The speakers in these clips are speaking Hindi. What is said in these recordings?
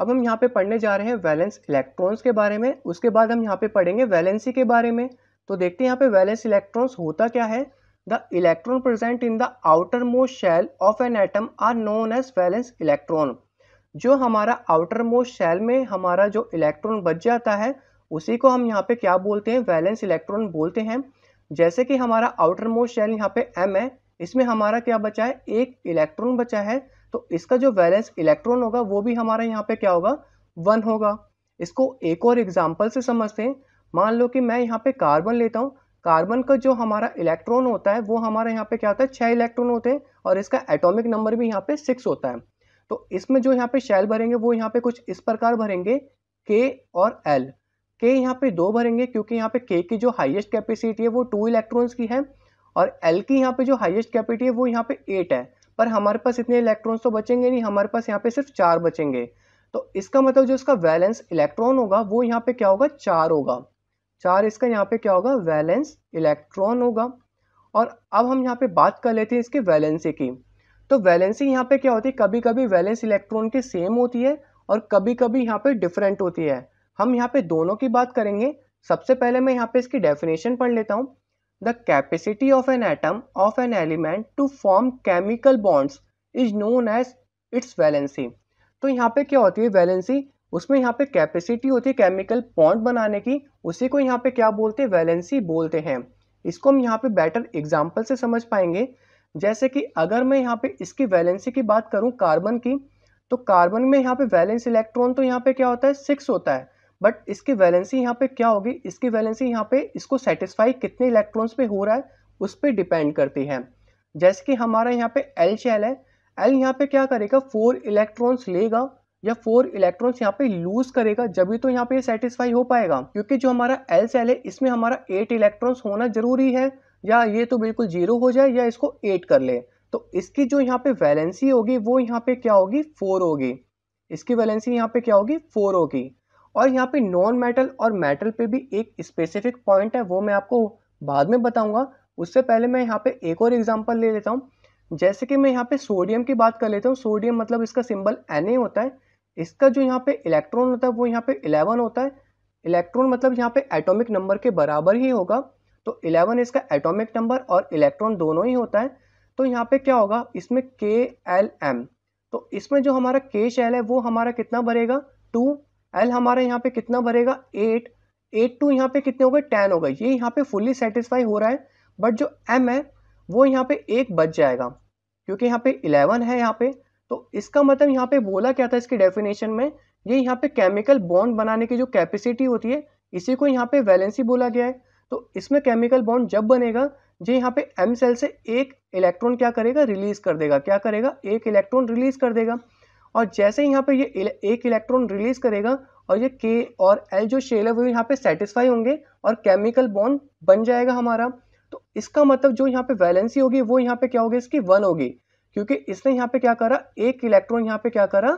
अब हम यहाँ पे पढ़ने जा रहे हैं वैलेंस इलेक्ट्रॉन्स के बारे में उसके बाद हम यहाँ पे पढ़ेंगे वैलेंसी के बारे में तो देखते हैं यहाँ पे वैलेंस इलेक्ट्रॉन्स होता क्या है the electron present in the outermost shell of an atom are known as valence electron जो हमारा आउटर मोस्ट शेल में हमारा जो इलेक्ट्रॉन बच जाता है उसी को हम यहाँ पे क्या बोलते हैं वैलेंस इलेक्ट्रॉन बोलते हैं जैसे कि हमारा आउटर मोस्ट शेल यहाँ पे एम है इसमें हमारा क्या बचा है एक इलेक्ट्रॉन बचा है तो इसका जो वैलेंस इलेक्ट्रॉन होगा वो भी हमारे यहाँ पे क्या होगा वन होगा इसको एक और एग्जाम्पल से समझते हैं मान लो कि मैं यहाँ पे कार्बन लेता हूँ कार्बन का जो हमारा इलेक्ट्रॉन होता है वो हमारे यहाँ पे क्या होता है छः इलेक्ट्रॉन होते हैं और इसका एटॉमिक नंबर भी यहाँ पे सिक्स होता है तो इसमें जो यहाँ पे शैल भरेंगे वो यहाँ पे कुछ इस प्रकार भरेंगे के और एल के यहाँ पे दो भरेंगे क्योंकि यहाँ पे के की जो हाईएस्ट कैपेसिटी है वो टू इलेक्ट्रॉन्स की है और एल की यहाँ पे जो हाइएस्ट कैपेसिटी है वो यहाँ पे एट है पर हमारे पास इतने इलेक्ट्रॉन्स तो बचेंगे नहीं हमारे पास यहाँ पे सिर्फ चार बचेंगे तो इसका मतलब जो इसका वैलेंस इलेक्ट्रॉन होगा वो यहाँ पे क्या होगा चार होगा चार इसका यहाँ पे क्या होगा वैलेंस इलेक्ट्रॉन होगा और अब हम यहाँ पे बात कर लेते हैं इसके वैलेंसी की तो वैलेंसी यहाँ पे क्या होती है कभी कभी वैलेंस इलेक्ट्रॉन की सेम होती है और कभी कभी यहाँ पे डिफरेंट होती है हम यहाँ पे दोनों की बात करेंगे सबसे पहले मैं यहाँ पे इसकी डेफिनेशन पढ़ लेता हूँ the capacity of an atom of an element to form chemical bonds is known as its valency तो यहाँ पे क्या होती है वैलेंसी उसमें यहाँ पे कैपेसिटी होती है केमिकल बॉन्ड बनाने की उसी को यहाँ पे क्या बोलते हैं वैलेंसी बोलते हैं इसको हम यहाँ पे बेटर एग्जाम्पल से समझ पाएंगे जैसे कि अगर मैं यहाँ पे इसकी वैलेंसी की बात करूँ कार्बन की तो कार्बन में यहाँ पे वैलेंस इलेक्ट्रॉन तो यहाँ पे क्या होता है सिक्स होता है बट इसकी वैलेंसी यहाँ पे क्या होगी इसकी वैलेंसी यहाँ पे इसको सेटिस्फाई कितने इलेक्ट्रॉन्स पे हो रहा है उस पर डिपेंड करती है जैसे कि हमारा यहाँ पे एल शेल है एल यहाँ पे क्या करेगा फोर इलेक्ट्रॉन्स लेगा या फोर इलेक्ट्रॉन्स यहाँ पे लूज करेगा जब तो यहाँ पे सेटिस्फाई हो पाएगा क्योंकि जो हमारा एल सेल है इसमें हमारा एट इलेक्ट्रॉन्स होना जरूरी है या ये तो बिल्कुल जीरो हो जाए या इसको एट कर ले तो इसकी जो यहाँ पे वैलेंसी होगी वो यहाँ पे क्या होगी फोर होगी इसकी वैलेंसी यहाँ पे क्या होगी फोर होगी और यहाँ पे नॉन मेटल और मेटल पे भी एक स्पेसिफिक पॉइंट है वो मैं आपको बाद में बताऊँगा उससे पहले मैं यहाँ पे एक और एग्जाम्पल ले लेता हूँ जैसे कि मैं यहाँ पे सोडियम की बात कर लेता हूँ सोडियम मतलब इसका सिंबल एन होता है इसका जो यहाँ पे इलेक्ट्रॉन होता है वो यहाँ पे इलेवन होता है इलेक्ट्रॉन मतलब यहाँ पे एटोमिक नंबर के बराबर ही होगा तो इलेवन इसका एटोमिक नंबर और इलेक्ट्रॉन दोनों ही होता है तो यहाँ पे क्या होगा इसमें के एल एम तो इसमें जो हमारा के शैल है वो हमारा कितना भरेगा टू एल हमारे यहाँ पे कितना भरेगा एट एट टू यहाँ पे कितने हो गए टेन हो गए ये यहाँ पे फुल्ली सेटिस्फाई हो रहा है बट जो एम है वो यहाँ पे एक बच जाएगा क्योंकि यहाँ पे इलेवन है यहाँ पे तो इसका मतलब यहाँ पे बोला क्या था इसके डेफिनेशन में ये यहाँ पे केमिकल बॉन्ड बनाने की जो कैपेसिटी होती है इसी को यहाँ पे वैलेंसी बोला गया है तो इसमें केमिकल बॉन्ड जब बनेगा जो यहाँ पे एम सेल से एक इलेक्ट्रॉन क्या करेगा रिलीज कर देगा क्या करेगा एक इलेक्ट्रॉन रिलीज कर देगा और जैसे ही यहाँ पर ये एक इलेक्ट्रॉन रिलीज करेगा और ये के और एल जो शेल है वो यहाँ पे सेटिस्फाई होंगे और केमिकल बॉन्ड बन जाएगा हमारा तो इसका मतलब जो यहाँ पे वैलेंसी होगी वो यहाँ पे क्या होगी इसकी वन होगी क्योंकि इसने यहाँ पे क्या करा एक इलेक्ट्रॉन यहाँ पे क्या करा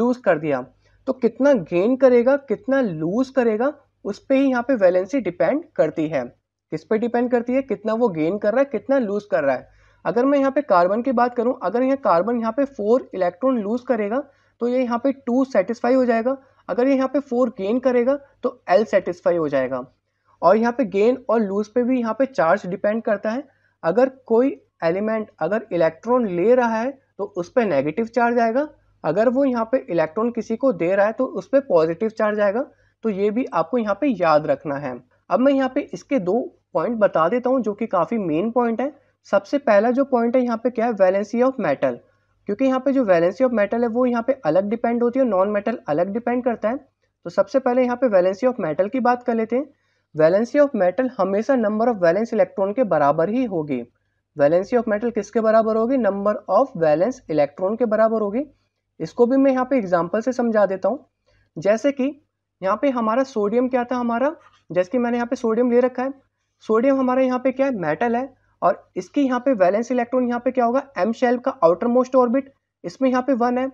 लूज कर दिया तो कितना गेन करेगा कितना लूज करेगा उस पर ही यहाँ पे वैलेंसी डिपेंड करती है किस पे डिपेंड करती है कितना वो गेन कर रहा है कितना लूज कर रहा है अगर मैं यहाँ पे कार्बन की बात करूँ अगर यह कार्बन यहाँ पे फोर इलेक्ट्रॉन लूज करेगा तो ये यहाँ पे टू सेटिस्फाई हो जाएगा अगर ये यहाँ पे फोर गेन करेगा तो एल सेटिस्फाई हो जाएगा और यहाँ पे गेन और लूज पे भी यहाँ पे चार्ज डिपेंड करता है अगर कोई एलिमेंट अगर इलेक्ट्रॉन ले रहा है तो उस पर नेगेटिव चार्ज आएगा अगर वो यहाँ पे इलेक्ट्रॉन किसी को दे रहा है तो उस पर पॉजिटिव चार्ज आएगा तो ये भी आपको यहाँ पे याद रखना है अब मैं यहाँ पे इसके दो पॉइंट बता देता हूँ जो कि काफ़ी मेन पॉइंट है सबसे पहला जो पॉइंट है यहाँ पे क्या है वैलेंसी ऑफ मेटल क्योंकि यहाँ पे जो वैलेंसी ऑफ मेटल है वो यहाँ पे अलग डिपेंड होती है नॉन मेटल अलग डिपेंड करता है तो सबसे पहले यहाँ पे वैलेंसी ऑफ मेटल की बात कर लेते हैं वैलेंसी ऑफ मेटल हमेशा नंबर ऑफ वैलेंस इलेक्ट्रॉन के बराबर ही होगी वैलेंसी ऑफ मेटल किसके बराबर होगी नंबर ऑफ वैलेंस इलेक्ट्रॉन के बराबर होगी इसको भी मैं यहाँ पे एग्जाम्पल से समझा देता हूँ जैसे कि यहाँ पे हमारा सोडियम क्या था हमारा जैसे कि मैंने यहाँ पे सोडियम ले रखा है सोडियम हमारे यहाँ पे क्या है मेटल है और इसके यहाँ पे वैलेंस इलेक्ट्रॉन यहाँ पे क्या होगा एम शेल का आउटर मोस्ट ऑर्बिट इसमें यहाँ पे वन है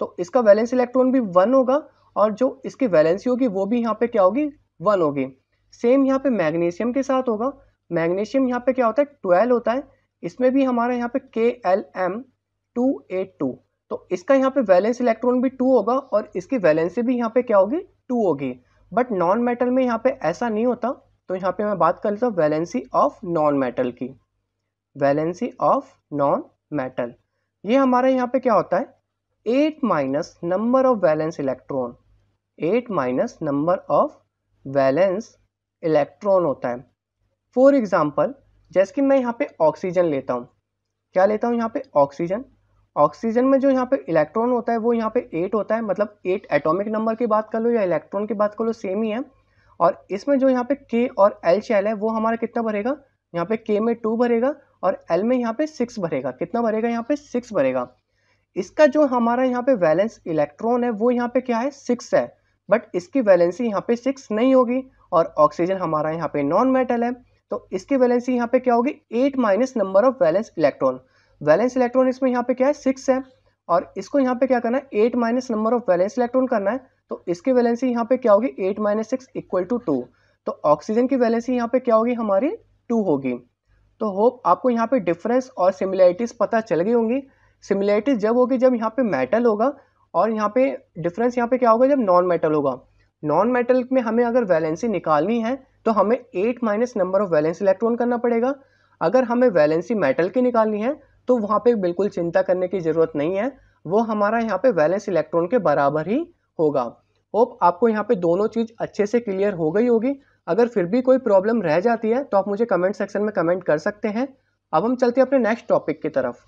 तो इसका वैलेंस इलेक्ट्रॉन भी वन होगा और जो इसकी वैलेंसी होगी वो भी यहाँ पे क्या होगी वन होगी सेम यहाँ पे मैग्नीशियम के साथ होगा मैग्नीशियम यहाँ पे क्या होता है ट्वेल्व होता है इसमें भी हमारा यहाँ पे K L M two eight two तो इसका यहाँ पे वैलेंस इलेक्ट्रॉन भी टू होगा और इसकी वैलेंसी भी यहाँ पे क्या होगी टू होगी बट नॉन मेटल में यहाँ पे ऐसा नहीं होता तो यहाँ पे मैं बात कर लेता हूँ वैलेंसी ऑफ नॉन मेटल की वैलेंसी ऑफ नॉन मेटल ये हमारे यहाँ पे क्या होता है eight minus number of valence electron eight minus number of valence electron होता है फॉर एग्जाम्पल जैसे कि मैं यहाँ पे ऑक्सीजन लेता हूँ क्या लेता हूँ यहाँ पे ऑक्सीजन ऑक्सीजन में जो यहाँ पे इलेक्ट्रॉन होता है वो यहाँ पे एट होता है मतलब एट एटॉमिक नंबर की बात कर लो या इलेक्ट्रॉन की बात कर लो सेम ही है और इसमें जो यहाँ पे के और एल शैल है वो हमारा कितना भरेगा यहाँ पे के में टू भरेगा और एल में यहाँ पे सिक्स भरेगा कितना भरेगा यहाँ पे सिक्स भरेगा इसका जो हमारा यहाँ पे वैलेंस इलेक्ट्रॉन है वो यहाँ पे क्या है सिक्स है बट इसकी वैलेंसी यहाँ पे सिक्स नहीं होगी और ऑक्सीजन हमारा यहाँ पे नॉन मेटल है तो इसकी वैलेंसी यहाँ पे क्या होगी eight minus number of valence electron valence electron इसमें यहाँ पे क्या है सिक्स है और इसको यहाँ पे क्या करना है eight minus number of valence electron करना है तो इसकी वैलेंसी यहाँ पे क्या होगी eight minus six equal to two तो ऑक्सीजन की वैलेंसी यहाँ पे क्या होगी हमारी टू होगी तो होप आपको यहाँ पे डिफरेंस और सिमिलैरिटीज़ पता चल गई होंगी सिमिलैरिटीज़ जब होगी जब यहाँ पे मेटल होगा और यहाँ पे डिफरेंस यहाँ पे क्या होगा जब नॉन मेटल होगा नॉन मेटल में हमें अगर वैलेंसी निकालनी है तो हमें eight minus number of valency electron करना पड़ेगा अगर हमें वैलेंसी मेटल की निकालनी है तो वहाँ पे बिल्कुल चिंता करने की ज़रूरत नहीं है वो हमारा यहाँ पे वैलेंस इलेक्ट्रॉन के बराबर ही होगा होप आपको यहाँ पे दोनों चीज़ अच्छे से क्लियर हो गई होगी अगर फिर भी कोई प्रॉब्लम रह जाती है तो आप मुझे कमेंट सेक्शन में कमेंट कर सकते हैं अब हम चलते हैं अपने नेक्स्ट टॉपिक की तरफ